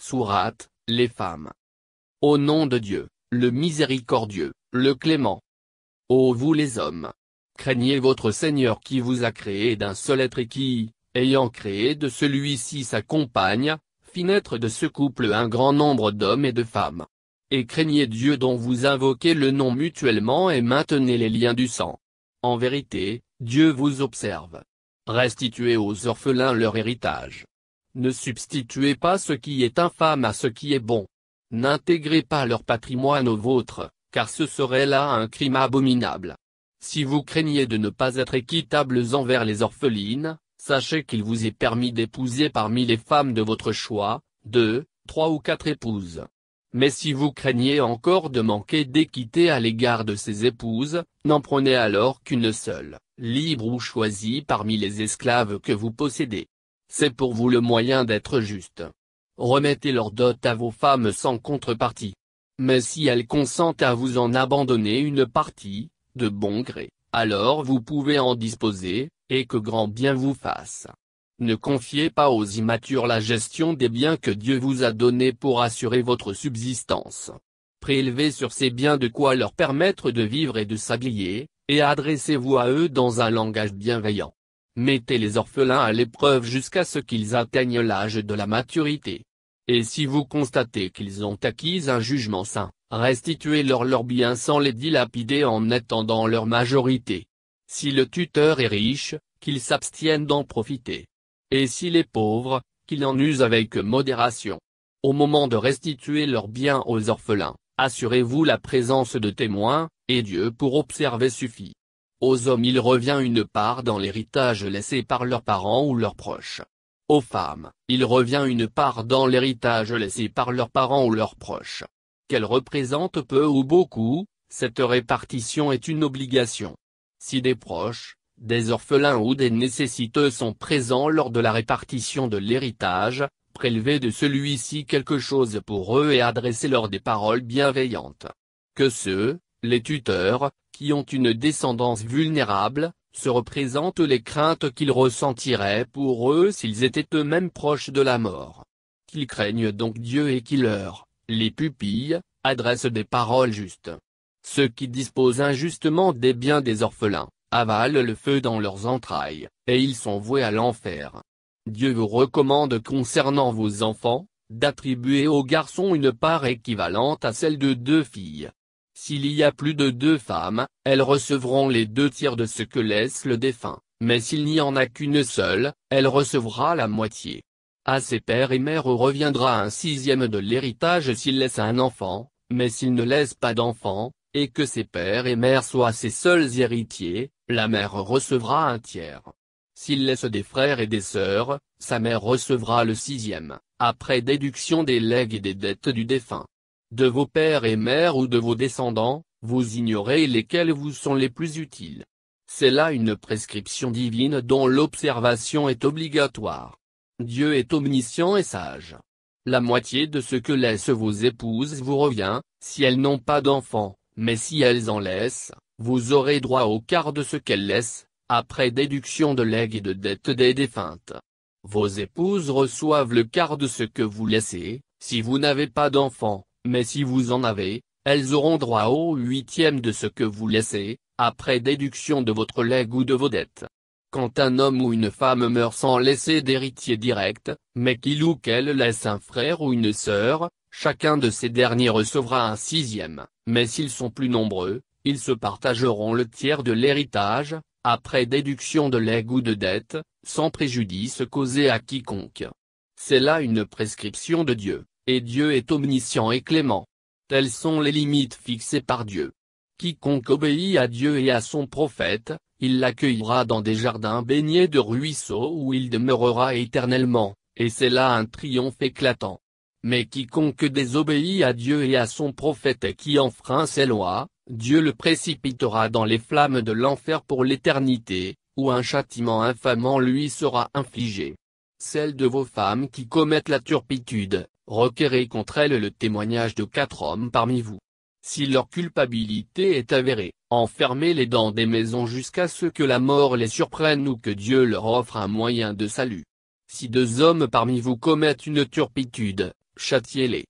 Sourate, les femmes. Au nom de Dieu, le miséricordieux, le clément. Ô vous les hommes! Craignez votre Seigneur qui vous a créé d'un seul être et qui, ayant créé de celui-ci sa compagne, fit naître de ce couple un grand nombre d'hommes et de femmes. Et craignez Dieu dont vous invoquez le nom mutuellement et maintenez les liens du sang. En vérité, Dieu vous observe. Restituez aux orphelins leur héritage. Ne substituez pas ce qui est infâme à ce qui est bon. N'intégrez pas leur patrimoine au vôtre, car ce serait là un crime abominable. Si vous craignez de ne pas être équitables envers les orphelines, sachez qu'il vous est permis d'épouser parmi les femmes de votre choix, deux, trois ou quatre épouses. Mais si vous craignez encore de manquer d'équité à l'égard de ces épouses, n'en prenez alors qu'une seule, libre ou choisie parmi les esclaves que vous possédez. C'est pour vous le moyen d'être juste. Remettez leur dot à vos femmes sans contrepartie. Mais si elles consentent à vous en abandonner une partie, de bon gré, alors vous pouvez en disposer, et que grand bien vous fasse. Ne confiez pas aux immatures la gestion des biens que Dieu vous a donnés pour assurer votre subsistance. Prélevez sur ces biens de quoi leur permettre de vivre et de s'habiller, et adressez-vous à eux dans un langage bienveillant mettez les orphelins à l'épreuve jusqu'à ce qu'ils atteignent l'âge de la maturité. Et si vous constatez qu'ils ont acquis un jugement sain, restituez-leur leurs biens sans les dilapider en attendant leur majorité. Si le tuteur est riche, qu'il s'abstienne d'en profiter. Et s'il est pauvre, qu'il en use avec modération. Au moment de restituer leurs biens aux orphelins, assurez-vous la présence de témoins, et Dieu pour observer suffit. Aux hommes il revient une part dans l'héritage laissé par leurs parents ou leurs proches. Aux femmes, il revient une part dans l'héritage laissé par leurs parents ou leurs proches. Qu'elles représentent peu ou beaucoup, cette répartition est une obligation. Si des proches, des orphelins ou des nécessiteux sont présents lors de la répartition de l'héritage, prélevez de celui-ci quelque chose pour eux et adressez leur des paroles bienveillantes. Que ceux, les tuteurs, qui ont une descendance vulnérable, se représentent les craintes qu'ils ressentiraient pour eux s'ils étaient eux-mêmes proches de la mort. Qu'ils craignent donc Dieu et qu'il leur, les pupilles, adressent des paroles justes. Ceux qui disposent injustement des biens des orphelins, avalent le feu dans leurs entrailles, et ils sont voués à l'enfer. Dieu vous recommande concernant vos enfants, d'attribuer aux garçons une part équivalente à celle de deux filles, s'il y a plus de deux femmes, elles recevront les deux tiers de ce que laisse le défunt, mais s'il n'y en a qu'une seule, elle recevra la moitié. À ses pères et mères reviendra un sixième de l'héritage s'il laisse un enfant, mais s'il ne laisse pas d'enfant, et que ses pères et mères soient ses seuls héritiers, la mère recevra un tiers. S'il laisse des frères et des sœurs, sa mère recevra le sixième, après déduction des legs et des dettes du défunt de vos pères et mères ou de vos descendants, vous ignorez lesquels vous sont les plus utiles. C'est là une prescription divine dont l'observation est obligatoire. Dieu est omniscient et sage. La moitié de ce que laissent vos épouses vous revient, si elles n'ont pas d'enfants, mais si elles en laissent, vous aurez droit au quart de ce qu'elles laissent, après déduction de legs et de dettes des défuntes. Vos épouses reçoivent le quart de ce que vous laissez, si vous n'avez pas d'enfants, mais si vous en avez, elles auront droit au huitième de ce que vous laissez, après déduction de votre legs ou de vos dettes. Quand un homme ou une femme meurt sans laisser d'héritier direct, mais qu'il ou qu'elle laisse un frère ou une sœur, chacun de ces derniers recevra un sixième, mais s'ils sont plus nombreux, ils se partageront le tiers de l'héritage, après déduction de legs ou de dettes, sans préjudice causé à quiconque. C'est là une prescription de Dieu. Et Dieu est omniscient et clément. Telles sont les limites fixées par Dieu. Quiconque obéit à Dieu et à son prophète, il l'accueillera dans des jardins baignés de ruisseaux où il demeurera éternellement, et c'est là un triomphe éclatant. Mais quiconque désobéit à Dieu et à son prophète et qui enfreint ses lois, Dieu le précipitera dans les flammes de l'enfer pour l'éternité, où un châtiment infamant lui sera infligé. Celle de vos femmes qui commettent la turpitude, requérez contre elle le témoignage de quatre hommes parmi vous. Si leur culpabilité est avérée, enfermez-les dans des maisons jusqu'à ce que la mort les surprenne ou que Dieu leur offre un moyen de salut. Si deux hommes parmi vous commettent une turpitude, châtiez-les.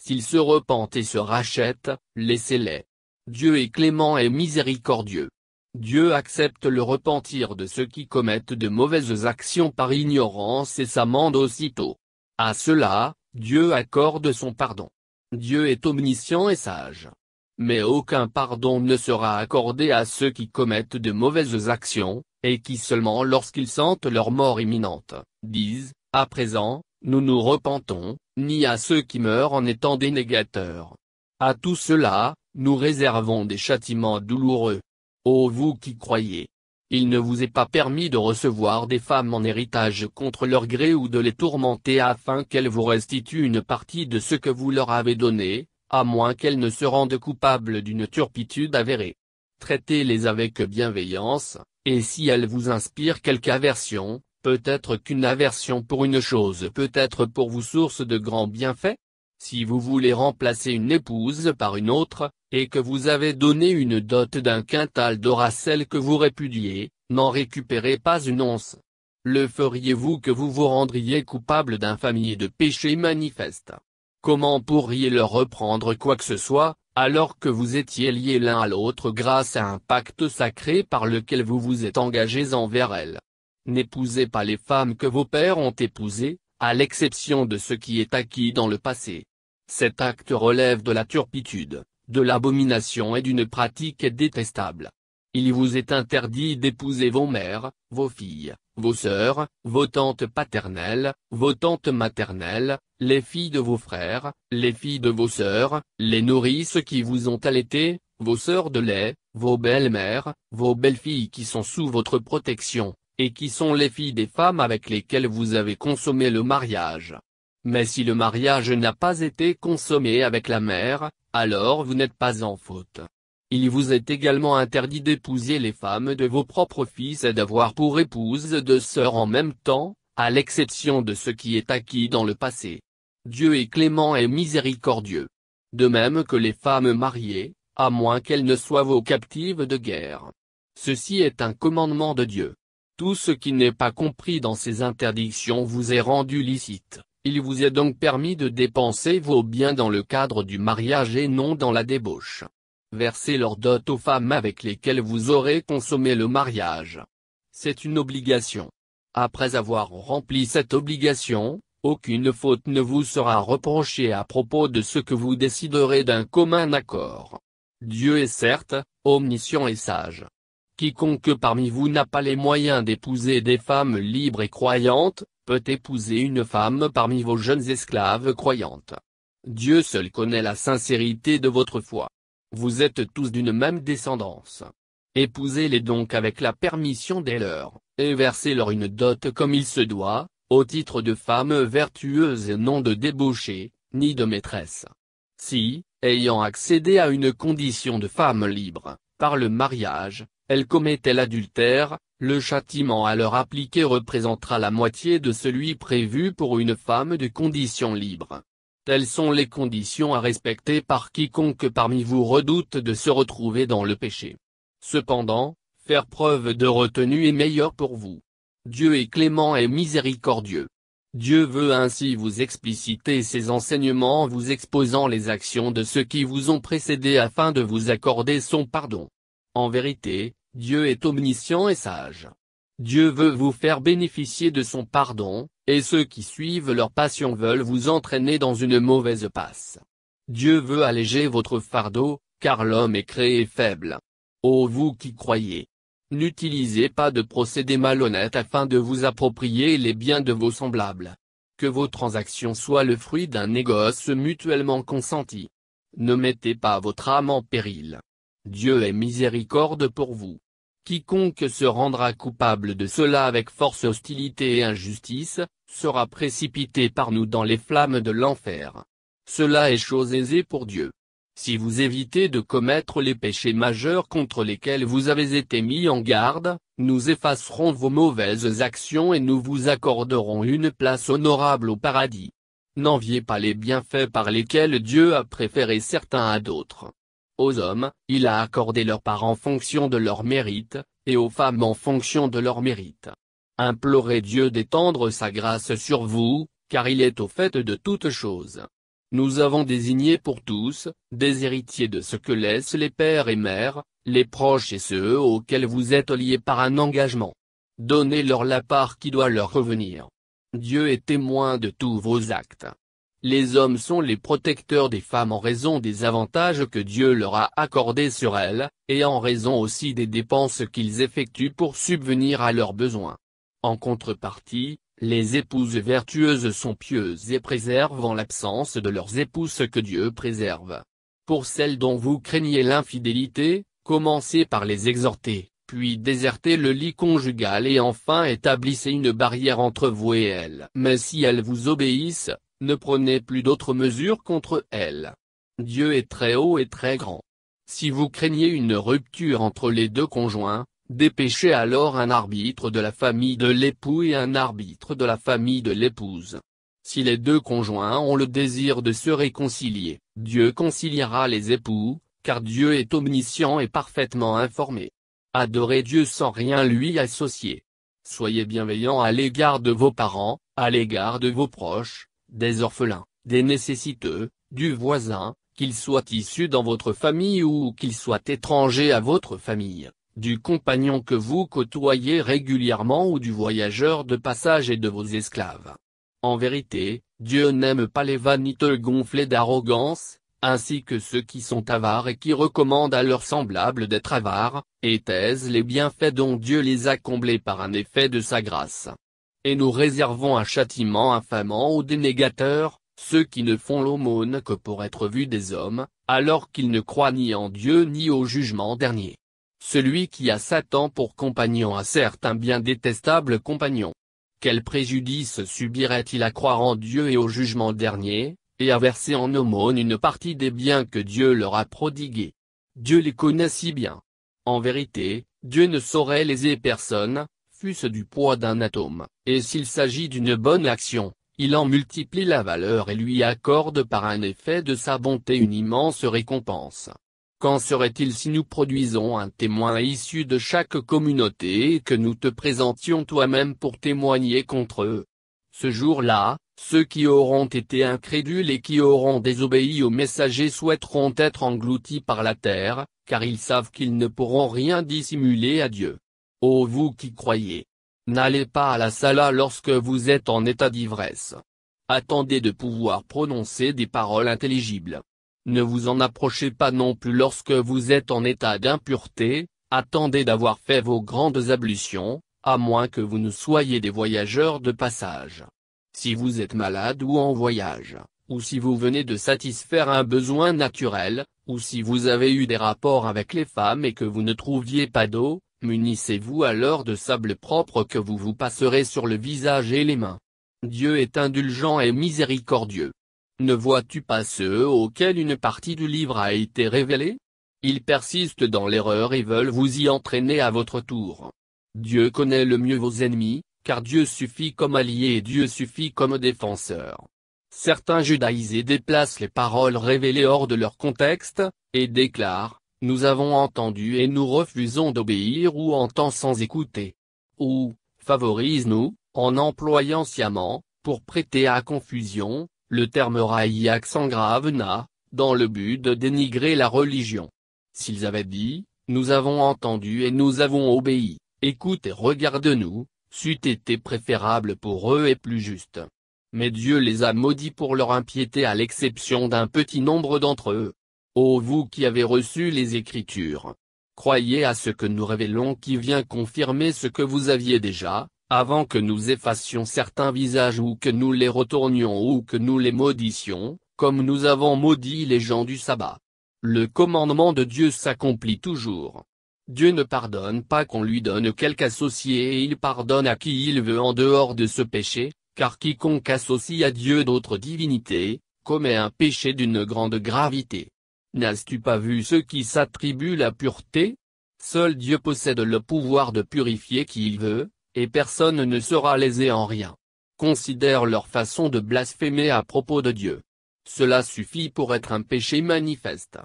S'ils se repentent et se rachètent, laissez-les. Dieu est clément et miséricordieux. Dieu accepte le repentir de ceux qui commettent de mauvaises actions par ignorance et s'amende aussitôt. À cela, Dieu accorde son pardon. Dieu est omniscient et sage. Mais aucun pardon ne sera accordé à ceux qui commettent de mauvaises actions, et qui seulement lorsqu'ils sentent leur mort imminente, disent, à présent, nous nous repentons, ni à ceux qui meurent en étant des négateurs. À tout cela, nous réservons des châtiments douloureux. Ô vous qui croyez, il ne vous est pas permis de recevoir des femmes en héritage contre leur gré ou de les tourmenter afin qu'elles vous restituent une partie de ce que vous leur avez donné, à moins qu'elles ne se rendent coupables d'une turpitude avérée. Traitez-les avec bienveillance, et si elles vous inspirent quelque aversion, peut-être qu'une aversion pour une chose peut être pour vous source de grands bienfaits si vous voulez remplacer une épouse par une autre, et que vous avez donné une dot d'un quintal d'or à celle que vous répudiez, n'en récupérez pas une once. Le feriez-vous que vous vous rendriez coupable d'infamie et de péché manifeste Comment pourriez leur reprendre quoi que ce soit, alors que vous étiez liés l'un à l'autre grâce à un pacte sacré par lequel vous vous êtes engagés envers elle N'épousez pas les femmes que vos pères ont épousées, à l'exception de ce qui est acquis dans le passé. Cet acte relève de la turpitude de l'abomination et d'une pratique détestable. Il vous est interdit d'épouser vos mères, vos filles, vos sœurs, vos tantes paternelles, vos tantes maternelles, les filles de vos frères, les filles de vos sœurs, les nourrices qui vous ont allaité, vos sœurs de lait, vos belles-mères, vos belles-filles qui sont sous votre protection, et qui sont les filles des femmes avec lesquelles vous avez consommé le mariage. Mais si le mariage n'a pas été consommé avec la mère, alors vous n'êtes pas en faute. Il vous est également interdit d'épouser les femmes de vos propres fils et d'avoir pour épouse deux sœurs en même temps, à l'exception de ce qui est acquis dans le passé. Dieu est clément et miséricordieux. De même que les femmes mariées, à moins qu'elles ne soient vos captives de guerre. Ceci est un commandement de Dieu. Tout ce qui n'est pas compris dans ces interdictions vous est rendu licite. Il vous est donc permis de dépenser vos biens dans le cadre du mariage et non dans la débauche. Versez leur dot aux femmes avec lesquelles vous aurez consommé le mariage. C'est une obligation. Après avoir rempli cette obligation, aucune faute ne vous sera reprochée à propos de ce que vous déciderez d'un commun accord. Dieu est certes, omniscient et sage. Quiconque parmi vous n'a pas les moyens d'épouser des femmes libres et croyantes, peut épouser une femme parmi vos jeunes esclaves croyantes. Dieu seul connaît la sincérité de votre foi. Vous êtes tous d'une même descendance. Épousez-les donc avec la permission des leurs, et versez-leur une dot comme il se doit, au titre de femme vertueuse et non de débauchées, ni de maîtresse. Si, ayant accédé à une condition de femme libre, par le mariage, elle commettait l'adultère, le châtiment à leur appliquer représentera la moitié de celui prévu pour une femme de condition libre. Telles sont les conditions à respecter par quiconque parmi vous redoute de se retrouver dans le péché. Cependant, faire preuve de retenue est meilleur pour vous. Dieu est clément et miséricordieux. Dieu veut ainsi vous expliciter ses enseignements en vous exposant les actions de ceux qui vous ont précédés afin de vous accorder son pardon. En vérité, Dieu est omniscient et sage. Dieu veut vous faire bénéficier de son pardon, et ceux qui suivent leur passion veulent vous entraîner dans une mauvaise passe. Dieu veut alléger votre fardeau, car l'homme est créé faible. Ô vous qui croyez N'utilisez pas de procédés malhonnêtes afin de vous approprier les biens de vos semblables. Que vos transactions soient le fruit d'un négoce mutuellement consenti. Ne mettez pas votre âme en péril. Dieu est miséricorde pour vous. Quiconque se rendra coupable de cela avec force hostilité et injustice, sera précipité par nous dans les flammes de l'enfer. Cela est chose aisée pour Dieu. Si vous évitez de commettre les péchés majeurs contre lesquels vous avez été mis en garde, nous effacerons vos mauvaises actions et nous vous accorderons une place honorable au paradis. N'enviez pas les bienfaits par lesquels Dieu a préféré certains à d'autres. Aux hommes, il a accordé leur part en fonction de leur mérite, et aux femmes en fonction de leur mérite. Implorez Dieu d'étendre sa grâce sur vous, car il est au fait de toutes choses. Nous avons désigné pour tous, des héritiers de ce que laissent les pères et mères, les proches et ceux auxquels vous êtes liés par un engagement. Donnez-leur la part qui doit leur revenir. Dieu est témoin de tous vos actes les hommes sont les protecteurs des femmes en raison des avantages que Dieu leur a accordés sur elles, et en raison aussi des dépenses qu'ils effectuent pour subvenir à leurs besoins. En contrepartie, les épouses vertueuses sont pieuses et préservent en l'absence de leurs épouses ce que Dieu préserve. Pour celles dont vous craignez l'infidélité, commencez par les exhorter, puis désertez le lit conjugal et enfin établissez une barrière entre vous et elles. Mais si elles vous obéissent, ne prenez plus d'autres mesures contre elle. Dieu est très haut et très grand. Si vous craignez une rupture entre les deux conjoints, dépêchez alors un arbitre de la famille de l'époux et un arbitre de la famille de l'épouse. Si les deux conjoints ont le désir de se réconcilier, Dieu conciliera les époux, car Dieu est omniscient et parfaitement informé. Adorez Dieu sans rien lui associer. Soyez bienveillant à l'égard de vos parents, à l'égard de vos proches, des orphelins, des nécessiteux, du voisin, qu'ils soient issus dans votre famille ou qu'ils soient étrangers à votre famille, du compagnon que vous côtoyez régulièrement ou du voyageur de passage et de vos esclaves. En vérité, Dieu n'aime pas les vaniteux gonflés d'arrogance, ainsi que ceux qui sont avares et qui recommandent à leurs semblables d'être avares, et taisent les bienfaits dont Dieu les a comblés par un effet de sa grâce et nous réservons un châtiment infamant aux dénégateurs, ceux qui ne font l'aumône que pour être vus des hommes, alors qu'ils ne croient ni en Dieu ni au jugement dernier. Celui qui a Satan pour compagnon a certes un bien détestable compagnon. Quel préjudice subirait-il à croire en Dieu et au jugement dernier, et à verser en aumône une partie des biens que Dieu leur a prodigués Dieu les connaît si bien. En vérité, Dieu ne saurait léser personne, du poids d'un atome, et s'il s'agit d'une bonne action, il en multiplie la valeur et lui accorde par un effet de sa bonté une immense récompense. Qu'en serait-il si nous produisons un témoin issu de chaque communauté et que nous te présentions toi-même pour témoigner contre eux Ce jour-là, ceux qui auront été incrédules et qui auront désobéi aux messagers souhaiteront être engloutis par la terre, car ils savent qu'ils ne pourront rien dissimuler à Dieu. Ô vous qui croyez. N'allez pas à la sala lorsque vous êtes en état d'ivresse. Attendez de pouvoir prononcer des paroles intelligibles. Ne vous en approchez pas non plus lorsque vous êtes en état d'impureté, attendez d'avoir fait vos grandes ablutions, à moins que vous ne soyez des voyageurs de passage. Si vous êtes malade ou en voyage, ou si vous venez de satisfaire un besoin naturel, ou si vous avez eu des rapports avec les femmes et que vous ne trouviez pas d'eau, Munissez-vous alors de sable propre que vous vous passerez sur le visage et les mains. Dieu est indulgent et miséricordieux. Ne vois-tu pas ceux auxquels une partie du livre a été révélée Ils persistent dans l'erreur et veulent vous y entraîner à votre tour. Dieu connaît le mieux vos ennemis, car Dieu suffit comme allié et Dieu suffit comme défenseur. Certains judaïsés déplacent les paroles révélées hors de leur contexte, et déclarent, nous avons entendu et nous refusons d'obéir ou entend sans écouter. Ou, favorise-nous, en employant sciemment, pour prêter à confusion, le terme raï en grave na, dans le but de dénigrer la religion. S'ils avaient dit, nous avons entendu et nous avons obéi, écoute et regarde-nous, c'eût été préférable pour eux et plus juste. Mais Dieu les a maudits pour leur impiété à l'exception d'un petit nombre d'entre eux. Ô vous qui avez reçu les Écritures Croyez à ce que nous révélons qui vient confirmer ce que vous aviez déjà, avant que nous effacions certains visages ou que nous les retournions ou que nous les maudissions, comme nous avons maudit les gens du sabbat. Le commandement de Dieu s'accomplit toujours. Dieu ne pardonne pas qu'on lui donne quelque associé et il pardonne à qui il veut en dehors de ce péché, car quiconque associe à Dieu d'autres divinités, commet un péché d'une grande gravité. N'as-tu pas vu ceux qui s'attribuent la pureté Seul Dieu possède le pouvoir de purifier qui il veut, et personne ne sera lésé en rien. Considère leur façon de blasphémer à propos de Dieu. Cela suffit pour être un péché manifeste.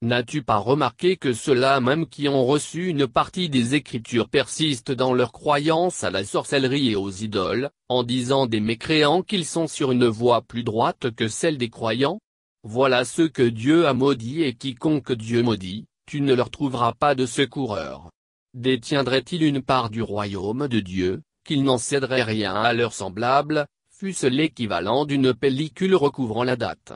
N'as-tu pas remarqué que ceux-là même qui ont reçu une partie des Écritures persistent dans leur croyance à la sorcellerie et aux idoles, en disant des mécréants qu'ils sont sur une voie plus droite que celle des croyants voilà ceux que Dieu a maudit et quiconque Dieu maudit, tu ne leur trouveras pas de secoureur. Détiendraient-ils une part du royaume de Dieu, qu'ils n'en céderaient rien à leurs semblables, fût-ce l'équivalent d'une pellicule recouvrant la date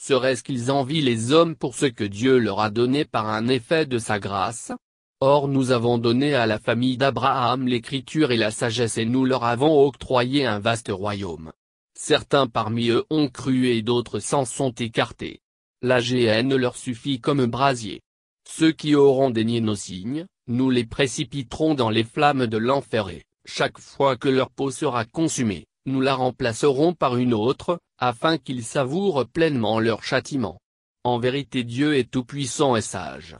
Serait-ce qu'ils envient les hommes pour ce que Dieu leur a donné par un effet de sa grâce Or nous avons donné à la famille d'Abraham l'écriture et la sagesse et nous leur avons octroyé un vaste royaume. Certains parmi eux ont cru et d'autres s'en sont écartés. La GN leur suffit comme brasier. Ceux qui auront dénié nos signes, nous les précipiterons dans les flammes de l'enfer et, chaque fois que leur peau sera consumée, nous la remplacerons par une autre, afin qu'ils savourent pleinement leur châtiment. En vérité Dieu est tout-puissant et sage.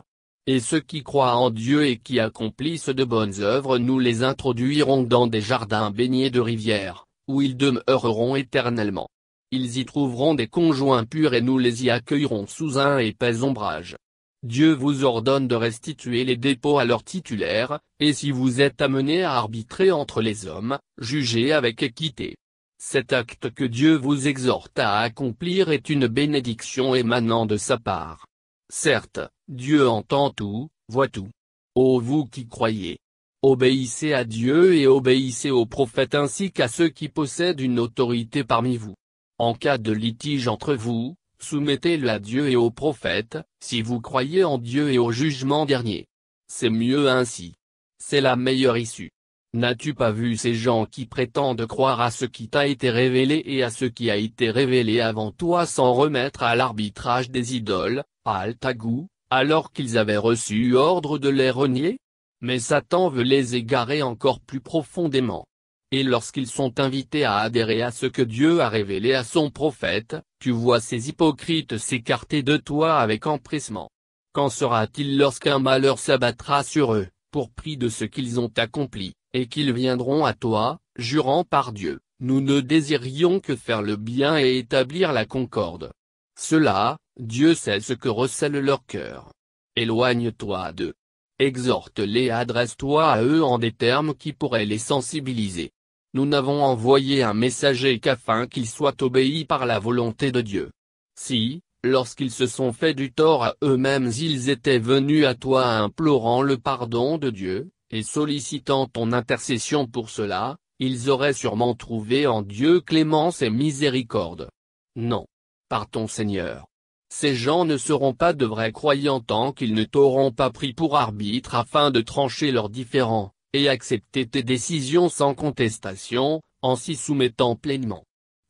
Et ceux qui croient en Dieu et qui accomplissent de bonnes œuvres nous les introduirons dans des jardins baignés de rivières, où ils demeureront éternellement. Ils y trouveront des conjoints purs et nous les y accueillerons sous un épais ombrage. Dieu vous ordonne de restituer les dépôts à leurs titulaires, et si vous êtes amené à arbitrer entre les hommes, jugez avec équité. Cet acte que Dieu vous exhorte à accomplir est une bénédiction émanant de sa part. Certes, Dieu entend tout, voit tout. Ô vous qui croyez, Obéissez à Dieu et obéissez aux prophètes ainsi qu'à ceux qui possèdent une autorité parmi vous. En cas de litige entre vous, soumettez-le à Dieu et aux prophètes, si vous croyez en Dieu et au jugement dernier. C'est mieux ainsi. C'est la meilleure issue. N'as-tu pas vu ces gens qui prétendent croire à ce qui t'a été révélé et à ce qui a été révélé avant toi sans remettre à l'arbitrage des idoles, à Altagou, alors qu'ils avaient reçu ordre de les renier mais Satan veut les égarer encore plus profondément. Et lorsqu'ils sont invités à adhérer à ce que Dieu a révélé à son prophète, tu vois ces hypocrites s'écarter de toi avec empressement. Qu'en sera-t-il lorsqu'un malheur s'abattra sur eux, pour prix de ce qu'ils ont accompli, et qu'ils viendront à toi, jurant par Dieu, nous ne désirions que faire le bien et établir la concorde. Cela, Dieu sait ce que recèle leur cœur. Éloigne-toi d'eux, exhorte-les adresse-toi à eux en des termes qui pourraient les sensibiliser. Nous n'avons envoyé un messager qu'afin qu'ils soient obéis par la volonté de Dieu. Si, lorsqu'ils se sont fait du tort à eux-mêmes ils étaient venus à toi implorant le pardon de Dieu, et sollicitant ton intercession pour cela, ils auraient sûrement trouvé en Dieu clémence et miséricorde. Non. Par ton Seigneur, ces gens ne seront pas de vrais croyants tant qu'ils ne t'auront pas pris pour arbitre afin de trancher leurs différends, et accepter tes décisions sans contestation, en s'y soumettant pleinement.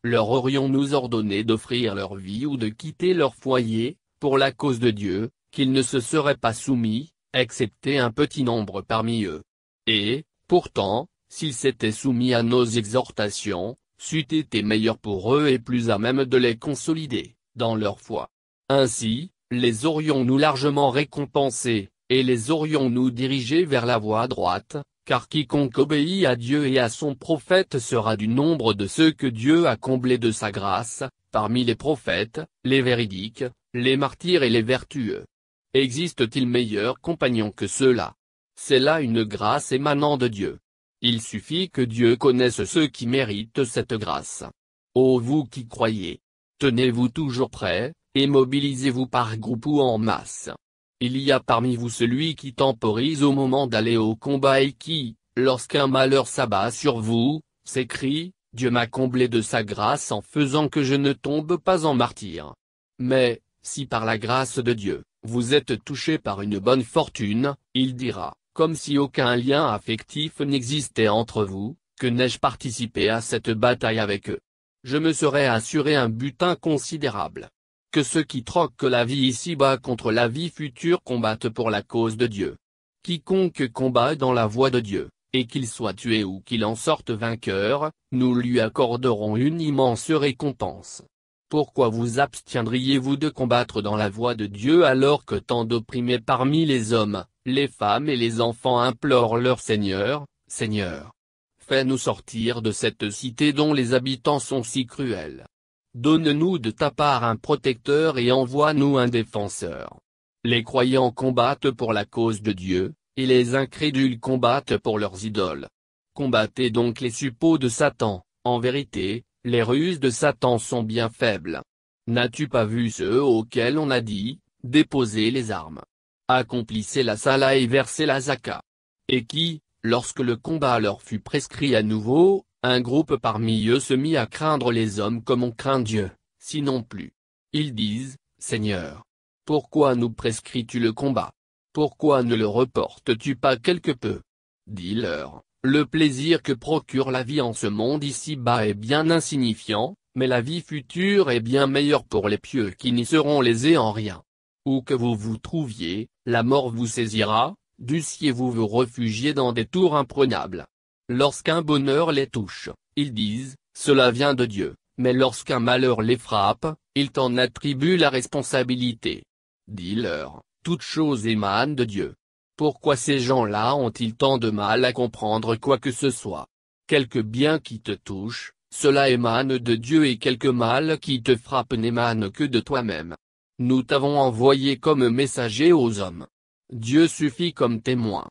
Leur aurions-nous ordonné d'offrir leur vie ou de quitter leur foyer, pour la cause de Dieu, qu'ils ne se seraient pas soumis, excepté un petit nombre parmi eux. Et, pourtant, s'ils s'étaient soumis à nos exhortations, c'eût été meilleur pour eux et plus à même de les consolider, dans leur foi. Ainsi, les aurions-nous largement récompensés, et les aurions-nous dirigés vers la voie droite, car quiconque obéit à Dieu et à son prophète sera du nombre de ceux que Dieu a comblés de sa grâce, parmi les prophètes, les véridiques, les martyrs et les vertueux. Existe-t-il meilleur compagnon que ceux-là C'est là une grâce émanant de Dieu. Il suffit que Dieu connaisse ceux qui méritent cette grâce. Ô vous qui croyez, tenez-vous toujours prêts, et mobilisez-vous par groupe ou en masse. Il y a parmi vous celui qui temporise au moment d'aller au combat et qui, lorsqu'un malheur s'abat sur vous, s'écrie, Dieu m'a comblé de sa grâce en faisant que je ne tombe pas en martyr. Mais, si par la grâce de Dieu, vous êtes touché par une bonne fortune, il dira, comme si aucun lien affectif n'existait entre vous, que n'ai-je participé à cette bataille avec eux Je me serais assuré un butin considérable que ceux qui troquent la vie ici-bas contre la vie future combattent pour la cause de Dieu. Quiconque combat dans la voie de Dieu, et qu'il soit tué ou qu'il en sorte vainqueur, nous lui accorderons une immense récompense. Pourquoi vous abstiendriez-vous de combattre dans la voie de Dieu alors que tant d'opprimés parmi les hommes, les femmes et les enfants implorent leur Seigneur, Seigneur Fais-nous sortir de cette cité dont les habitants sont si cruels. Donne-nous de ta part un protecteur et envoie-nous un défenseur. Les croyants combattent pour la cause de Dieu, et les incrédules combattent pour leurs idoles. Combattez donc les suppôts de Satan, en vérité, les ruses de Satan sont bien faibles. N'as-tu pas vu ceux auxquels on a dit, déposez les armes. Accomplissez la sala et versez la zaka. Et qui, lorsque le combat leur fut prescrit à nouveau, un groupe parmi eux se mit à craindre les hommes comme on craint Dieu, sinon plus. Ils disent, Seigneur, pourquoi nous prescris-tu le combat Pourquoi ne le reportes-tu pas quelque peu Dis-leur, le plaisir que procure la vie en ce monde ici-bas est bien insignifiant, mais la vie future est bien meilleure pour les pieux qui n'y seront lésés en rien. Où que vous vous trouviez, la mort vous saisira, dussiez-vous vous réfugier dans des tours imprenables. Lorsqu'un bonheur les touche, ils disent, cela vient de Dieu, mais lorsqu'un malheur les frappe, ils t'en attribuent la responsabilité. Dis-leur, toute chose émane de Dieu. Pourquoi ces gens-là ont-ils tant de mal à comprendre quoi que ce soit Quelque bien qui te touche, cela émane de Dieu et quelque mal qui te frappe n'émane que de toi-même. Nous t'avons envoyé comme messager aux hommes. Dieu suffit comme témoin.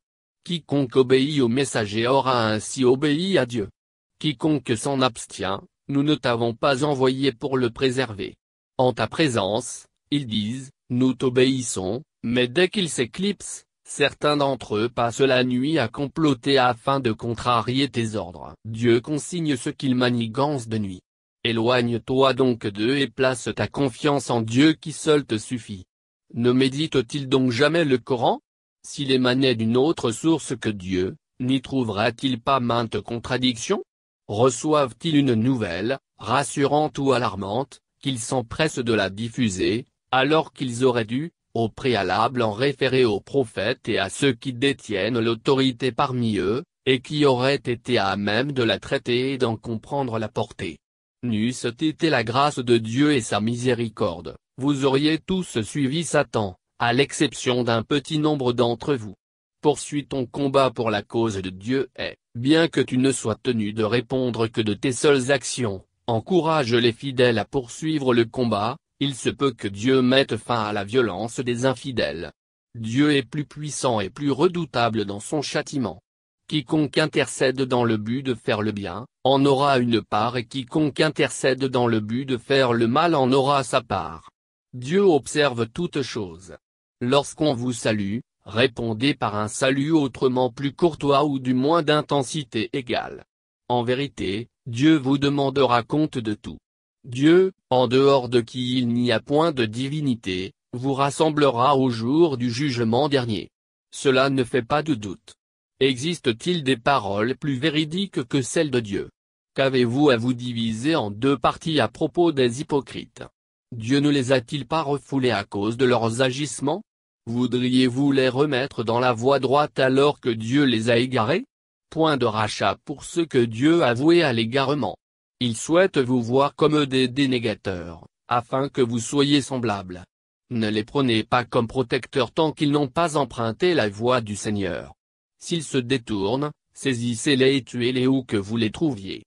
Quiconque obéit au messager aura ainsi obéi à Dieu. Quiconque s'en abstient, nous ne t'avons pas envoyé pour le préserver. En ta présence, ils disent, nous t'obéissons, mais dès qu'ils s'éclipsent, certains d'entre eux passent la nuit à comploter afin de contrarier tes ordres. Dieu consigne ce qu'ils manigancent de nuit. Éloigne-toi donc d'eux et place ta confiance en Dieu qui seul te suffit. Ne médite-t-il donc jamais le Coran s'il émanait d'une autre source que Dieu, n'y trouvera-t-il pas maintes contradictions Reçoivent-ils une nouvelle, rassurante ou alarmante, qu'ils s'empressent de la diffuser, alors qu'ils auraient dû, au préalable en référer aux prophètes et à ceux qui détiennent l'autorité parmi eux, et qui auraient été à même de la traiter et d'en comprendre la portée. N'eussent été la grâce de Dieu et sa miséricorde, vous auriez tous suivi Satan, à l'exception d'un petit nombre d'entre vous. Poursuis ton combat pour la cause de Dieu et, bien que tu ne sois tenu de répondre que de tes seules actions, encourage les fidèles à poursuivre le combat, il se peut que Dieu mette fin à la violence des infidèles. Dieu est plus puissant et plus redoutable dans son châtiment. Quiconque intercède dans le but de faire le bien, en aura une part et quiconque intercède dans le but de faire le mal en aura sa part. Dieu observe toutes choses. Lorsqu'on vous salue, répondez par un salut autrement plus courtois ou du moins d'intensité égale. En vérité, Dieu vous demandera compte de tout. Dieu, en dehors de qui il n'y a point de divinité, vous rassemblera au jour du jugement dernier. Cela ne fait pas de doute. Existe-t-il des paroles plus véridiques que celles de Dieu Qu'avez-vous à vous diviser en deux parties à propos des hypocrites Dieu ne les a-t-il pas refoulés à cause de leurs agissements Voudriez-vous les remettre dans la voie droite alors que Dieu les a égarés Point de rachat pour ceux que Dieu a voués à l'égarement. Il souhaite vous voir comme des dénégateurs, afin que vous soyez semblables. Ne les prenez pas comme protecteurs tant qu'ils n'ont pas emprunté la voie du Seigneur. S'ils se détournent, saisissez-les et tuez-les où que vous les trouviez.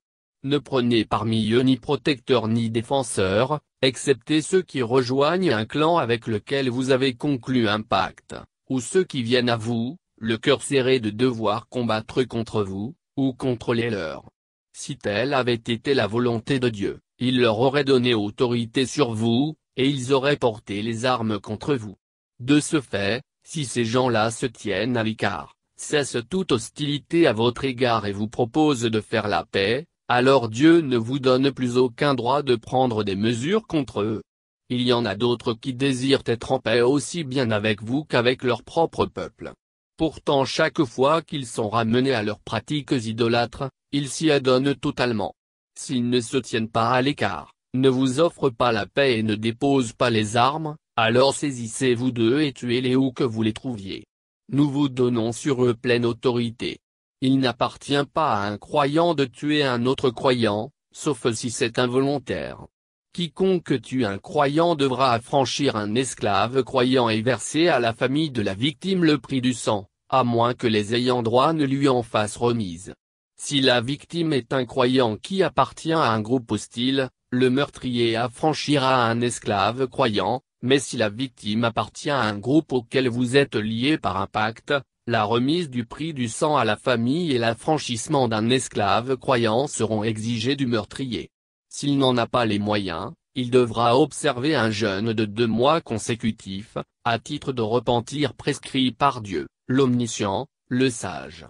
Ne prenez parmi eux ni protecteurs ni défenseurs, excepté ceux qui rejoignent un clan avec lequel vous avez conclu un pacte, ou ceux qui viennent à vous, le cœur serré de devoir combattre contre vous, ou contre les leurs. Si telle avait été la volonté de Dieu, il leur aurait donné autorité sur vous, et ils auraient porté les armes contre vous. De ce fait, si ces gens-là se tiennent à l'écart, cessent toute hostilité à votre égard et vous proposent de faire la paix, alors Dieu ne vous donne plus aucun droit de prendre des mesures contre eux. Il y en a d'autres qui désirent être en paix aussi bien avec vous qu'avec leur propre peuple. Pourtant chaque fois qu'ils sont ramenés à leurs pratiques idolâtres, ils s'y adonnent totalement. S'ils ne se tiennent pas à l'écart, ne vous offrent pas la paix et ne déposent pas les armes, alors saisissez-vous d'eux et tuez-les où que vous les trouviez. Nous vous donnons sur eux pleine autorité. Il n'appartient pas à un croyant de tuer un autre croyant, sauf si c'est involontaire. Quiconque tue un croyant devra affranchir un esclave croyant et verser à la famille de la victime le prix du sang, à moins que les ayants droit ne lui en fassent remise. Si la victime est un croyant qui appartient à un groupe hostile, le meurtrier affranchira un esclave croyant, mais si la victime appartient à un groupe auquel vous êtes lié par un pacte, la remise du prix du sang à la famille et l'affranchissement d'un esclave croyant seront exigés du meurtrier. S'il n'en a pas les moyens, il devra observer un jeûne de deux mois consécutifs, à titre de repentir prescrit par Dieu, l'omniscient, le sage.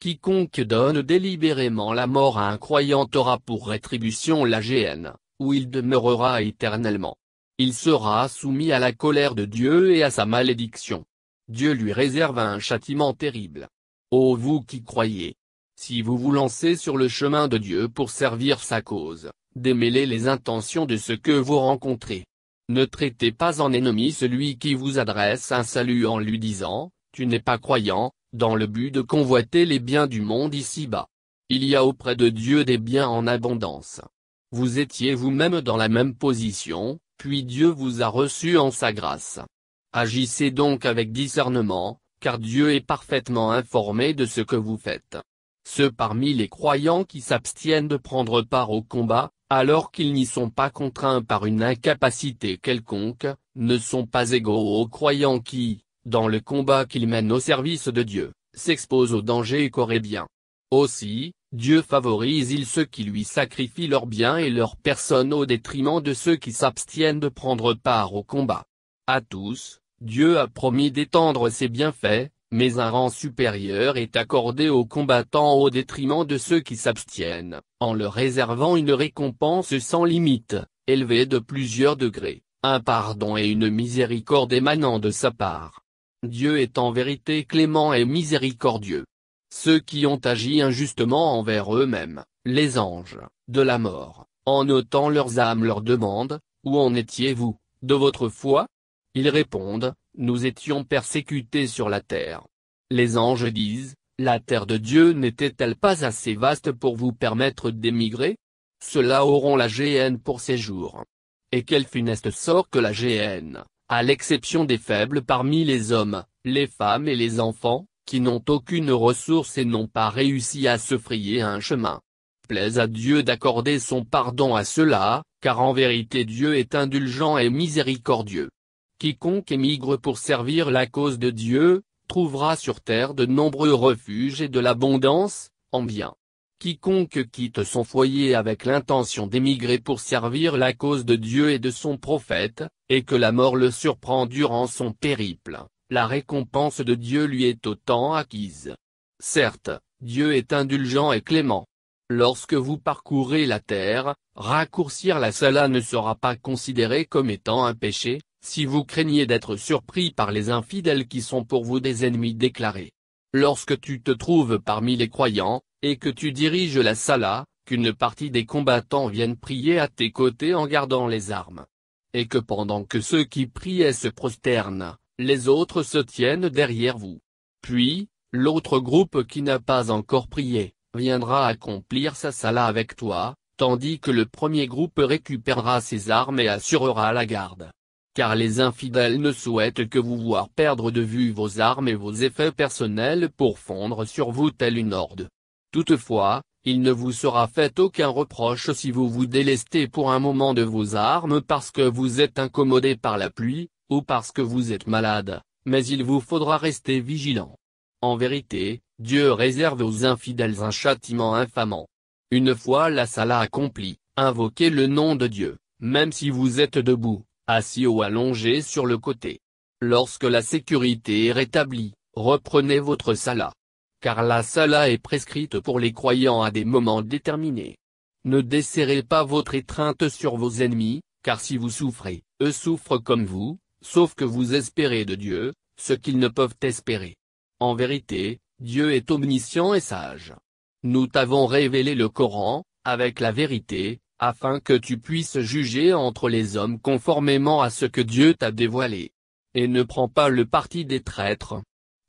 Quiconque donne délibérément la mort à un croyant aura pour rétribution la géhenne, où il demeurera éternellement. Il sera soumis à la colère de Dieu et à sa malédiction. Dieu lui réserve un châtiment terrible. Ô vous qui croyez Si vous vous lancez sur le chemin de Dieu pour servir sa cause, démêlez les intentions de ce que vous rencontrez. Ne traitez pas en ennemi celui qui vous adresse un salut en lui disant, tu n'es pas croyant, dans le but de convoiter les biens du monde ici-bas. Il y a auprès de Dieu des biens en abondance. Vous étiez vous-même dans la même position, puis Dieu vous a reçu en sa grâce. Agissez donc avec discernement, car Dieu est parfaitement informé de ce que vous faites. Ceux parmi les croyants qui s'abstiennent de prendre part au combat, alors qu'ils n'y sont pas contraints par une incapacité quelconque, ne sont pas égaux aux croyants qui, dans le combat qu'ils mènent au service de Dieu, s'exposent aux dangers qu'auraient bien. Aussi, Dieu favorise-il ceux qui lui sacrifient leurs biens et leurs personnes au détriment de ceux qui s'abstiennent de prendre part au combat. À tous, Dieu a promis d'étendre ses bienfaits, mais un rang supérieur est accordé aux combattants au détriment de ceux qui s'abstiennent, en leur réservant une récompense sans limite, élevée de plusieurs degrés, un pardon et une miséricorde émanant de sa part. Dieu est en vérité clément et miséricordieux. Ceux qui ont agi injustement envers eux-mêmes, les anges, de la mort, en ôtant leurs âmes leur demandent, où en étiez-vous, de votre foi ils répondent, Nous étions persécutés sur la terre. Les anges disent, La terre de Dieu n'était-elle pas assez vaste pour vous permettre d'émigrer Ceux-là auront la GN pour ces jours. Et quel funeste sort que la GN, à l'exception des faibles parmi les hommes, les femmes et les enfants, qui n'ont aucune ressource et n'ont pas réussi à se frayer un chemin. Plaise à Dieu d'accorder son pardon à ceux-là, car en vérité Dieu est indulgent et miséricordieux. Quiconque émigre pour servir la cause de Dieu, trouvera sur terre de nombreux refuges et de l'abondance, en bien. Quiconque quitte son foyer avec l'intention d'émigrer pour servir la cause de Dieu et de son prophète, et que la mort le surprend durant son périple, la récompense de Dieu lui est autant acquise. Certes, Dieu est indulgent et clément. Lorsque vous parcourez la terre, raccourcir la sala ne sera pas considéré comme étant un péché, si vous craignez d'être surpris par les infidèles qui sont pour vous des ennemis déclarés. Lorsque tu te trouves parmi les croyants, et que tu diriges la sala, qu'une partie des combattants viennent prier à tes côtés en gardant les armes. Et que pendant que ceux qui priaient se prosternent, les autres se tiennent derrière vous. Puis, l'autre groupe qui n'a pas encore prié, viendra accomplir sa sala avec toi, tandis que le premier groupe récupérera ses armes et assurera la garde car les infidèles ne souhaitent que vous voir perdre de vue vos armes et vos effets personnels pour fondre sur vous telle une horde. Toutefois, il ne vous sera fait aucun reproche si vous vous délestez pour un moment de vos armes parce que vous êtes incommodé par la pluie, ou parce que vous êtes malade, mais il vous faudra rester vigilant. En vérité, Dieu réserve aux infidèles un châtiment infamant. Une fois la salle accomplie, invoquez le nom de Dieu, même si vous êtes debout, assis ou allongé sur le côté. Lorsque la sécurité est rétablie, reprenez votre sala. Car la sala est prescrite pour les croyants à des moments déterminés. Ne desserrez pas votre étreinte sur vos ennemis, car si vous souffrez, eux souffrent comme vous, sauf que vous espérez de Dieu, ce qu'ils ne peuvent espérer. En vérité, Dieu est omniscient et sage. Nous t'avons révélé le Coran, avec la vérité, afin que tu puisses juger entre les hommes conformément à ce que Dieu t'a dévoilé. Et ne prends pas le parti des traîtres.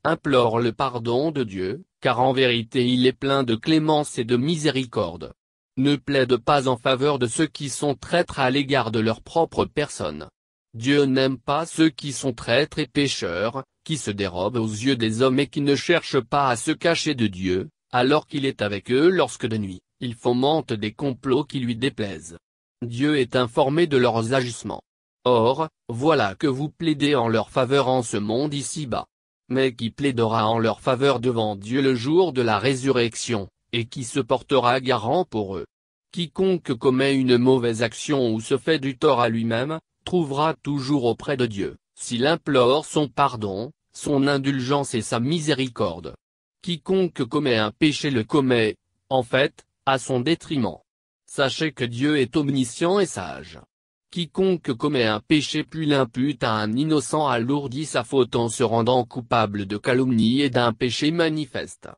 Implore le pardon de Dieu, car en vérité il est plein de clémence et de miséricorde. Ne plaide pas en faveur de ceux qui sont traîtres à l'égard de leur propre personne. Dieu n'aime pas ceux qui sont traîtres et pécheurs, qui se dérobent aux yeux des hommes et qui ne cherchent pas à se cacher de Dieu, alors qu'il est avec eux lorsque de nuit. Ils fomente des complots qui lui déplaisent. Dieu est informé de leurs agissements. Or, voilà que vous plaidez en leur faveur en ce monde ici-bas. Mais qui plaidera en leur faveur devant Dieu le jour de la résurrection, et qui se portera garant pour eux Quiconque commet une mauvaise action ou se fait du tort à lui-même, trouvera toujours auprès de Dieu, s'il implore son pardon, son indulgence et sa miséricorde. Quiconque commet un péché le commet, en fait, à son détriment. Sachez que Dieu est omniscient et sage. Quiconque commet un péché puis l'impute à un innocent alourdit sa faute en se rendant coupable de calomnie et d'un péché manifeste.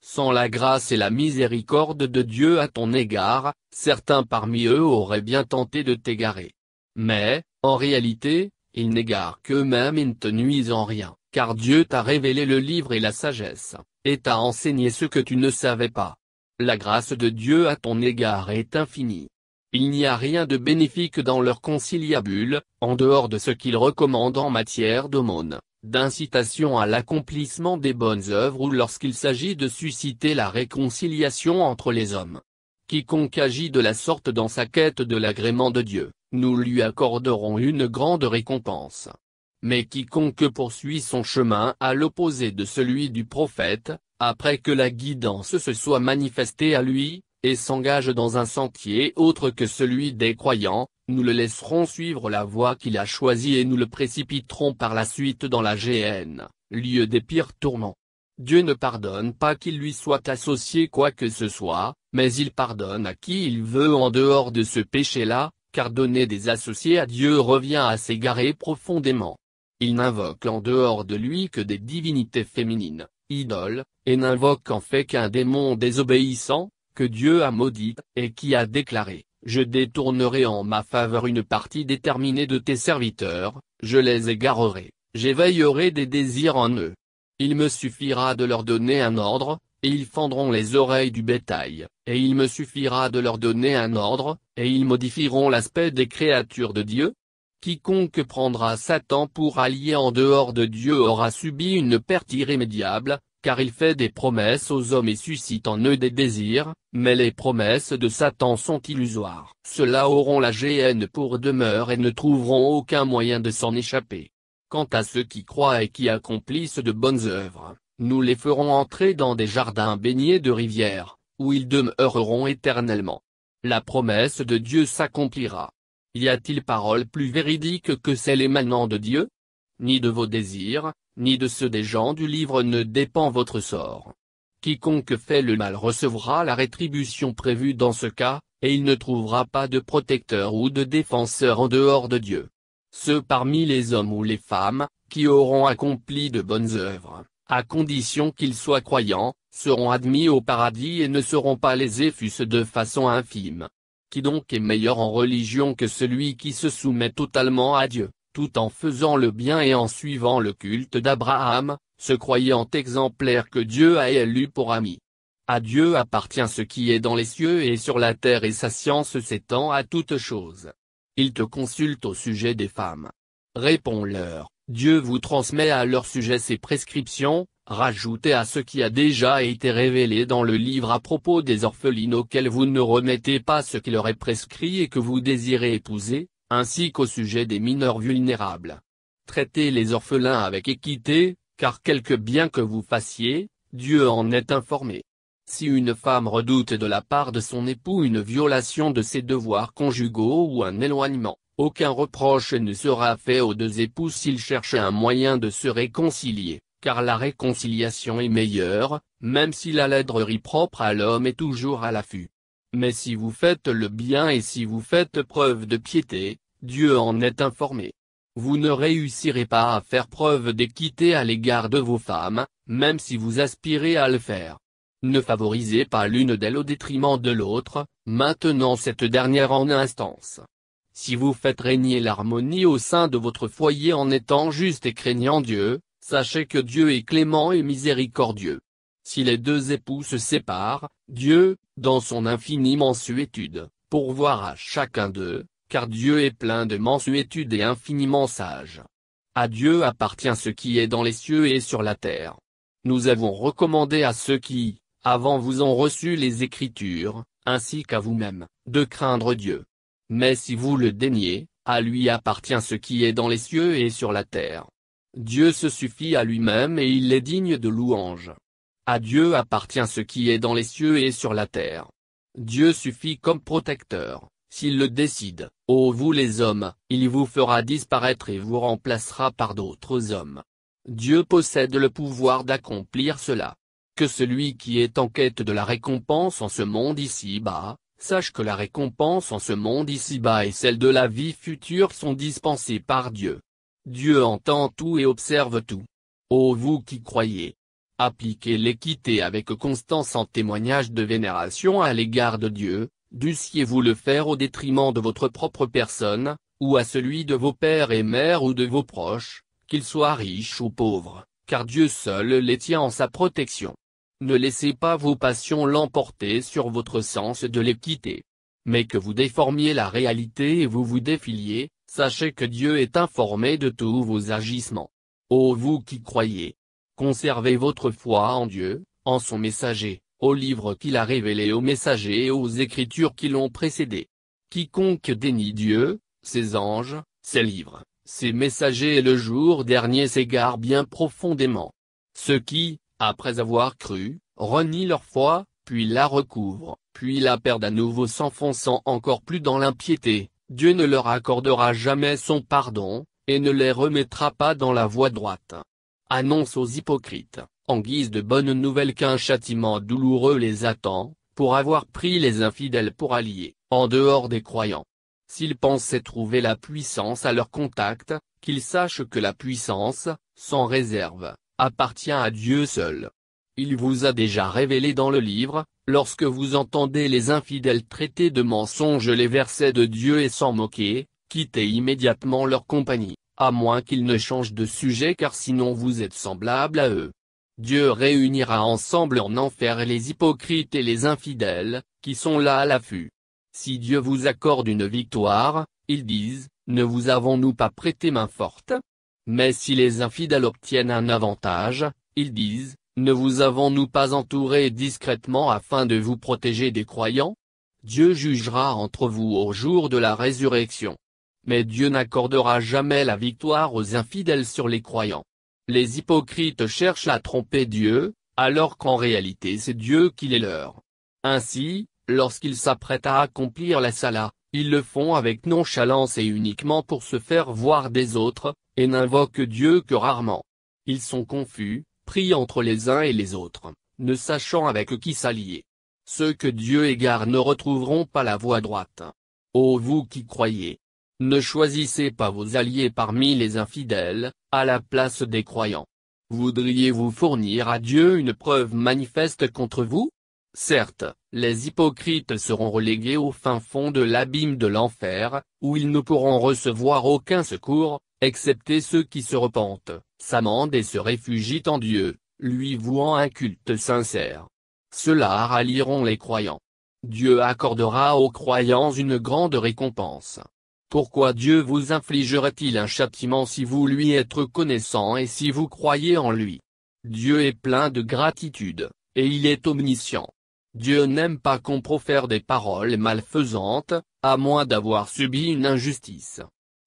Sans la grâce et la miséricorde de Dieu à ton égard, certains parmi eux auraient bien tenté de t'égarer. Mais, en réalité, ils n'égarent qu'eux-mêmes et ne te nuisent en rien, car Dieu t'a révélé le livre et la sagesse, et t'a enseigné ce que tu ne savais pas. La grâce de Dieu à ton égard est infinie. Il n'y a rien de bénéfique dans leur conciliabule, en dehors de ce qu'ils recommandent en matière d'aumône, d'incitation à l'accomplissement des bonnes œuvres ou lorsqu'il s'agit de susciter la réconciliation entre les hommes. Quiconque agit de la sorte dans sa quête de l'agrément de Dieu, nous lui accorderons une grande récompense. Mais quiconque poursuit son chemin à l'opposé de celui du prophète, après que la guidance se soit manifestée à lui, et s'engage dans un sentier autre que celui des croyants, nous le laisserons suivre la voie qu'il a choisie et nous le précipiterons par la suite dans la Gn, lieu des pires tourments. Dieu ne pardonne pas qu'il lui soit associé quoi que ce soit, mais il pardonne à qui il veut en dehors de ce péché-là, car donner des associés à Dieu revient à s'égarer profondément. Il n'invoque en dehors de lui que des divinités féminines, idole, et n'invoque en fait qu'un démon désobéissant, que Dieu a maudit, et qui a déclaré, je détournerai en ma faveur une partie déterminée de tes serviteurs, je les égarerai, j'éveillerai des désirs en eux. Il me suffira de leur donner un ordre, et ils fendront les oreilles du bétail, et il me suffira de leur donner un ordre, et ils modifieront l'aspect des créatures de Dieu, Quiconque prendra Satan pour allié en dehors de Dieu aura subi une perte irrémédiable, car il fait des promesses aux hommes et suscite en eux des désirs, mais les promesses de Satan sont illusoires. Ceux-là auront la GN pour demeure et ne trouveront aucun moyen de s'en échapper. Quant à ceux qui croient et qui accomplissent de bonnes œuvres, nous les ferons entrer dans des jardins baignés de rivières, où ils demeureront éternellement. La promesse de Dieu s'accomplira. Y a-t-il parole plus véridique que celle émanant de Dieu Ni de vos désirs, ni de ceux des gens du livre ne dépend votre sort. Quiconque fait le mal recevra la rétribution prévue dans ce cas, et il ne trouvera pas de protecteur ou de défenseur en dehors de Dieu. Ceux parmi les hommes ou les femmes, qui auront accompli de bonnes œuvres, à condition qu'ils soient croyants, seront admis au paradis et ne seront pas les effus de façon infime qui donc est meilleur en religion que celui qui se soumet totalement à Dieu, tout en faisant le bien et en suivant le culte d'Abraham, se croyant exemplaire que Dieu a élu pour ami. À Dieu appartient ce qui est dans les cieux et sur la terre et sa science s'étend à toutes choses. Il te consulte au sujet des femmes. Réponds-leur, Dieu vous transmet à leur sujet ses prescriptions, rajoutez à ce qui a déjà été révélé dans le livre à propos des orphelines auxquelles vous ne remettez pas ce qui leur est prescrit et que vous désirez épouser, ainsi qu'au sujet des mineurs vulnérables. Traitez les orphelins avec équité, car quelque bien que vous fassiez, Dieu en est informé. Si une femme redoute de la part de son époux une violation de ses devoirs conjugaux ou un éloignement, aucun reproche ne sera fait aux deux époux s'ils cherchent un moyen de se réconcilier car la réconciliation est meilleure, même si la laiderie propre à l'homme est toujours à l'affût. Mais si vous faites le bien et si vous faites preuve de piété, Dieu en est informé. Vous ne réussirez pas à faire preuve d'équité à l'égard de vos femmes, même si vous aspirez à le faire. Ne favorisez pas l'une d'elles au détriment de l'autre, maintenant cette dernière en instance. Si vous faites régner l'harmonie au sein de votre foyer en étant juste et craignant Dieu, Sachez que Dieu est clément et miséricordieux. Si les deux époux se séparent, Dieu, dans son infiniment mensuétude, pourvoir à chacun d'eux, car Dieu est plein de mensuétude et infiniment sage. À Dieu appartient ce qui est dans les cieux et sur la terre. Nous avons recommandé à ceux qui, avant vous ont reçu les Écritures, ainsi qu'à vous-même, de craindre Dieu. Mais si vous le daignez, à lui appartient ce qui est dans les cieux et sur la terre. Dieu se suffit à lui-même et il est digne de louange. À Dieu appartient ce qui est dans les cieux et sur la terre. Dieu suffit comme protecteur, s'il le décide, ô vous les hommes, il vous fera disparaître et vous remplacera par d'autres hommes. Dieu possède le pouvoir d'accomplir cela. Que celui qui est en quête de la récompense en ce monde ici-bas, sache que la récompense en ce monde ici-bas et celle de la vie future sont dispensées par Dieu. Dieu entend tout et observe tout. Ô vous qui croyez Appliquez l'équité avec constance en témoignage de vénération à l'égard de Dieu, dussiez-vous le faire au détriment de votre propre personne, ou à celui de vos pères et mères ou de vos proches, qu'ils soient riches ou pauvres, car Dieu seul les tient en sa protection. Ne laissez pas vos passions l'emporter sur votre sens de l'équité. Mais que vous déformiez la réalité et vous vous défiliez, Sachez que Dieu est informé de tous vos agissements. Ô vous qui croyez, conservez votre foi en Dieu, en son messager, au livre qu'il a révélé aux messagers et aux écritures qui l'ont précédé. Quiconque dénie Dieu, ses anges, ses livres, ses messagers et le jour dernier s'égare bien profondément. Ceux qui, après avoir cru, renient leur foi, puis la recouvrent, puis la perdent à nouveau s'enfonçant encore plus dans l'impiété, Dieu ne leur accordera jamais son pardon, et ne les remettra pas dans la voie droite. Annonce aux hypocrites, en guise de bonne nouvelle qu'un châtiment douloureux les attend, pour avoir pris les infidèles pour alliés, en dehors des croyants. S'ils pensaient trouver la puissance à leur contact, qu'ils sachent que la puissance, sans réserve, appartient à Dieu seul. Il vous a déjà révélé dans le livre, lorsque vous entendez les infidèles traiter de mensonges les versets de Dieu et s'en moquer, quittez immédiatement leur compagnie, à moins qu'ils ne changent de sujet car sinon vous êtes semblable à eux. Dieu réunira ensemble en enfer les hypocrites et les infidèles, qui sont là à l'affût. Si Dieu vous accorde une victoire, ils disent, ne vous avons-nous pas prêté main forte Mais si les infidèles obtiennent un avantage, ils disent, ne vous avons-nous pas entouré discrètement afin de vous protéger des croyants Dieu jugera entre vous au jour de la résurrection. Mais Dieu n'accordera jamais la victoire aux infidèles sur les croyants. Les hypocrites cherchent à tromper Dieu, alors qu'en réalité c'est Dieu qui les leur. Ainsi, lorsqu'ils s'apprêtent à accomplir la Salah, ils le font avec nonchalance et uniquement pour se faire voir des autres, et n'invoquent Dieu que rarement. Ils sont confus, pris entre les uns et les autres, ne sachant avec qui s'allier. Ceux que Dieu égare ne retrouveront pas la voie droite. Ô vous qui croyez Ne choisissez pas vos alliés parmi les infidèles, à la place des croyants. Voudriez-vous fournir à Dieu une preuve manifeste contre vous Certes, les hypocrites seront relégués au fin fond de l'abîme de l'enfer, où ils ne pourront recevoir aucun secours, excepté ceux qui se repentent s'amende et se réfugie en Dieu, lui vouant un culte sincère. Cela rallieront les croyants. Dieu accordera aux croyants une grande récompense. Pourquoi Dieu vous infligerait-il un châtiment si vous lui êtes reconnaissant et si vous croyez en lui Dieu est plein de gratitude, et il est omniscient. Dieu n'aime pas qu'on profère des paroles malfaisantes, à moins d'avoir subi une injustice.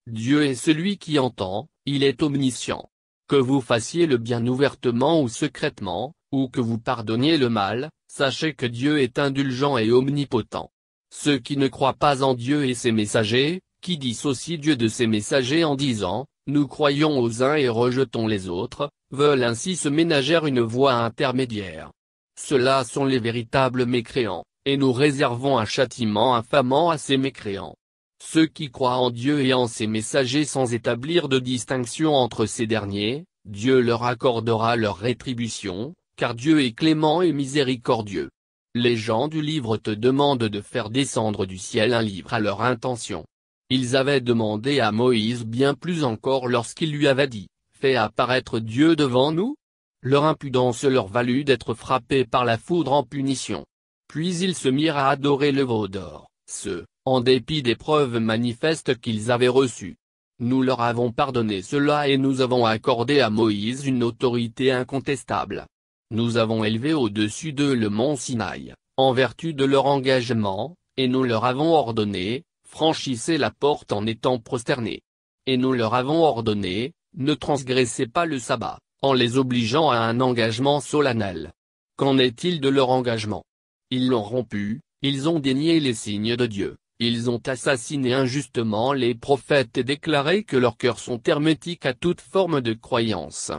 Dieu est celui qui entend, il est omniscient que vous fassiez le bien ouvertement ou secrètement, ou que vous pardonniez le mal, sachez que Dieu est indulgent et omnipotent. Ceux qui ne croient pas en Dieu et ses messagers, qui dissocient Dieu de ses messagers en disant, nous croyons aux uns et rejetons les autres, veulent ainsi se ménager une voie intermédiaire. Ceux-là sont les véritables mécréants, et nous réservons un châtiment infamant à ces mécréants. Ceux qui croient en Dieu et en ses messagers sans établir de distinction entre ces derniers, Dieu leur accordera leur rétribution, car Dieu est clément et miséricordieux. Les gens du livre te demandent de faire descendre du ciel un livre à leur intention. Ils avaient demandé à Moïse bien plus encore lorsqu'il lui avait dit, Fais apparaître Dieu devant nous Leur impudence leur valut d'être frappés par la foudre en punition. Puis ils se mirent à adorer le veau d'or, ce en dépit des preuves manifestes qu'ils avaient reçues. Nous leur avons pardonné cela et nous avons accordé à Moïse une autorité incontestable. Nous avons élevé au-dessus d'eux le mont Sinaï, en vertu de leur engagement, et nous leur avons ordonné, franchissez la porte en étant prosternés. Et nous leur avons ordonné, ne transgressez pas le sabbat, en les obligeant à un engagement solennel. Qu'en est-il de leur engagement Ils l'ont rompu, ils ont dénié les signes de Dieu, ils ont assassiné injustement les prophètes et déclaré que leurs cœurs sont hermétiques à toute forme de croyance.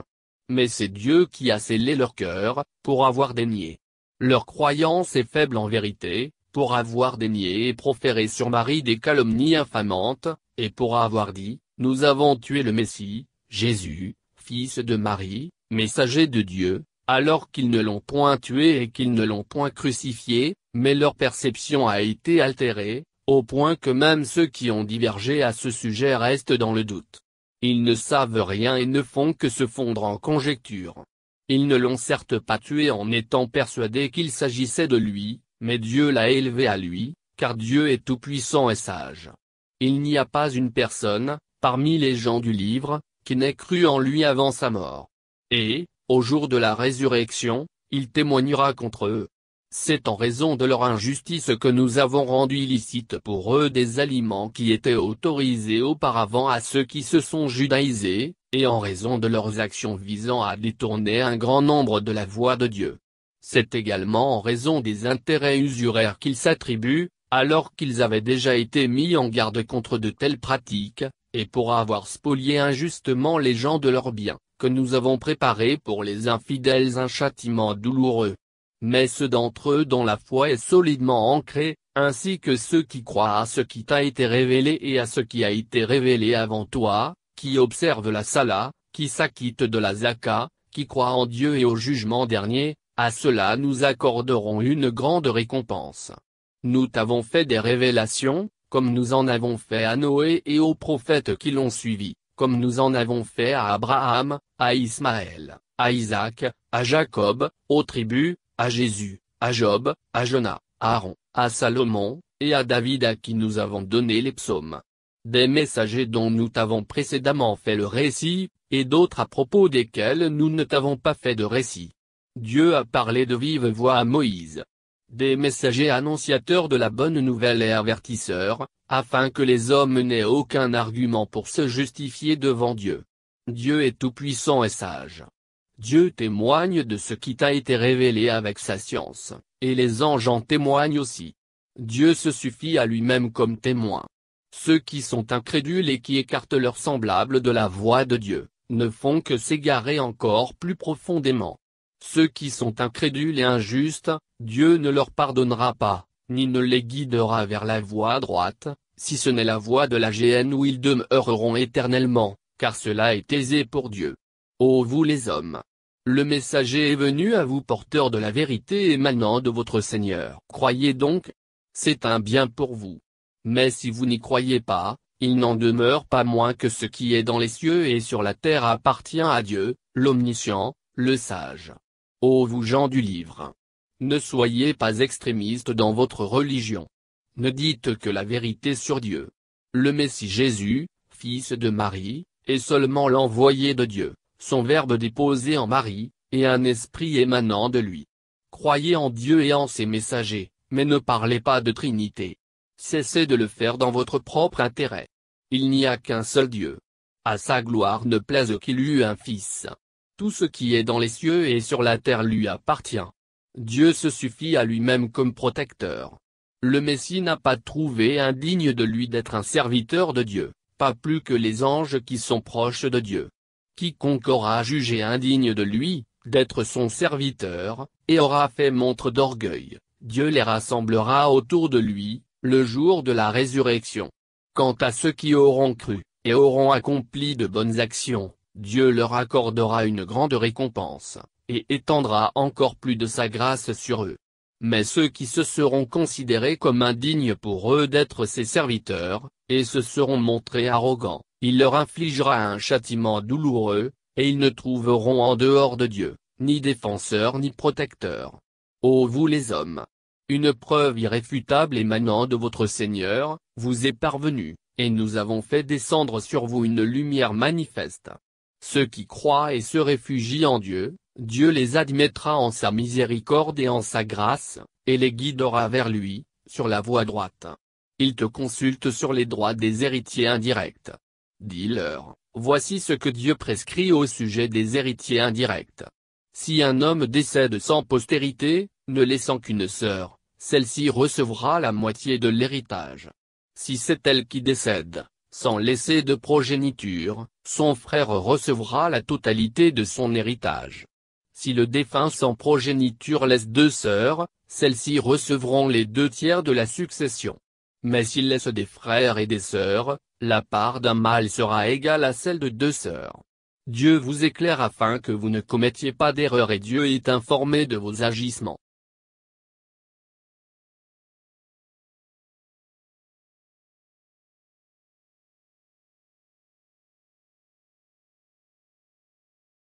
Mais c'est Dieu qui a scellé leur cœur, pour avoir dénié. Leur croyance est faible en vérité, pour avoir dénié et proféré sur Marie des calomnies infamantes, et pour avoir dit, nous avons tué le Messie, Jésus, fils de Marie, messager de Dieu, alors qu'ils ne l'ont point tué et qu'ils ne l'ont point crucifié, mais leur perception a été altérée, au point que même ceux qui ont divergé à ce sujet restent dans le doute. Ils ne savent rien et ne font que se fondre en conjectures. Ils ne l'ont certes pas tué en étant persuadés qu'il s'agissait de lui, mais Dieu l'a élevé à lui, car Dieu est tout-puissant et sage. Il n'y a pas une personne, parmi les gens du livre, qui n'ait cru en lui avant sa mort. Et, au jour de la résurrection, il témoignera contre eux. C'est en raison de leur injustice que nous avons rendu illicite pour eux des aliments qui étaient autorisés auparavant à ceux qui se sont judaïsés, et en raison de leurs actions visant à détourner un grand nombre de la voie de Dieu. C'est également en raison des intérêts usuraires qu'ils s'attribuent, alors qu'ils avaient déjà été mis en garde contre de telles pratiques, et pour avoir spolié injustement les gens de leurs biens, que nous avons préparé pour les infidèles un châtiment douloureux mais ceux d'entre eux dont la foi est solidement ancrée, ainsi que ceux qui croient à ce qui t'a été révélé et à ce qui a été révélé avant toi, qui observent la Salah, qui s'acquittent de la Zaka, qui croient en Dieu et au jugement dernier, à cela nous accorderons une grande récompense. Nous t'avons fait des révélations, comme nous en avons fait à Noé et aux prophètes qui l'ont suivi, comme nous en avons fait à Abraham, à Ismaël, à Isaac, à Jacob, aux tribus, à Jésus, à Job, à Jonas, à Aaron, à Salomon, et à David à qui nous avons donné les psaumes. Des messagers dont nous t'avons précédemment fait le récit, et d'autres à propos desquels nous ne t'avons pas fait de récit. Dieu a parlé de vive voix à Moïse. Des messagers annonciateurs de la bonne nouvelle et avertisseurs, afin que les hommes n'aient aucun argument pour se justifier devant Dieu. Dieu est tout-puissant et sage. Dieu témoigne de ce qui t'a été révélé avec sa science, et les anges en témoignent aussi. Dieu se suffit à lui-même comme témoin. Ceux qui sont incrédules et qui écartent leurs semblables de la voie de Dieu, ne font que s'égarer encore plus profondément. Ceux qui sont incrédules et injustes, Dieu ne leur pardonnera pas, ni ne les guidera vers la voie droite, si ce n'est la voie de la géhenne où ils demeureront éternellement, car cela est aisé pour Dieu. Ô vous les hommes Le messager est venu à vous porteur de la vérité émanant de votre Seigneur. Croyez donc C'est un bien pour vous. Mais si vous n'y croyez pas, il n'en demeure pas moins que ce qui est dans les cieux et sur la terre appartient à Dieu, l'omniscient, le sage. Ô vous gens du livre Ne soyez pas extrémistes dans votre religion. Ne dites que la vérité sur Dieu. Le Messie Jésus, fils de Marie, est seulement l'envoyé de Dieu son Verbe déposé en Marie, et un esprit émanant de lui. Croyez en Dieu et en ses messagers, mais ne parlez pas de Trinité. Cessez de le faire dans votre propre intérêt. Il n'y a qu'un seul Dieu. À sa gloire ne plaise qu'il eût un Fils. Tout ce qui est dans les cieux et sur la terre lui appartient. Dieu se suffit à lui-même comme protecteur. Le Messie n'a pas trouvé indigne de lui d'être un serviteur de Dieu, pas plus que les anges qui sont proches de Dieu. Quiconque aura jugé indigne de lui, d'être son serviteur, et aura fait montre d'orgueil, Dieu les rassemblera autour de lui, le jour de la résurrection. Quant à ceux qui auront cru, et auront accompli de bonnes actions, Dieu leur accordera une grande récompense, et étendra encore plus de sa grâce sur eux mais ceux qui se seront considérés comme indignes pour eux d'être ses serviteurs, et se seront montrés arrogants, il leur infligera un châtiment douloureux, et ils ne trouveront en dehors de Dieu, ni défenseur ni protecteur. Ô vous les hommes Une preuve irréfutable émanant de votre Seigneur, vous est parvenue, et nous avons fait descendre sur vous une lumière manifeste. Ceux qui croient et se réfugient en Dieu, Dieu les admettra en sa miséricorde et en sa grâce, et les guidera vers lui, sur la voie droite. Il te consulte sur les droits des héritiers indirects. Dis-leur, voici ce que Dieu prescrit au sujet des héritiers indirects. Si un homme décède sans postérité, ne laissant qu'une sœur, celle-ci recevra la moitié de l'héritage. Si c'est elle qui décède, sans laisser de progéniture, son frère recevra la totalité de son héritage. Si le défunt sans progéniture laisse deux sœurs, celles-ci recevront les deux tiers de la succession. Mais s'il laisse des frères et des sœurs, la part d'un mâle sera égale à celle de deux sœurs. Dieu vous éclaire afin que vous ne commettiez pas d'erreur et Dieu est informé de vos agissements.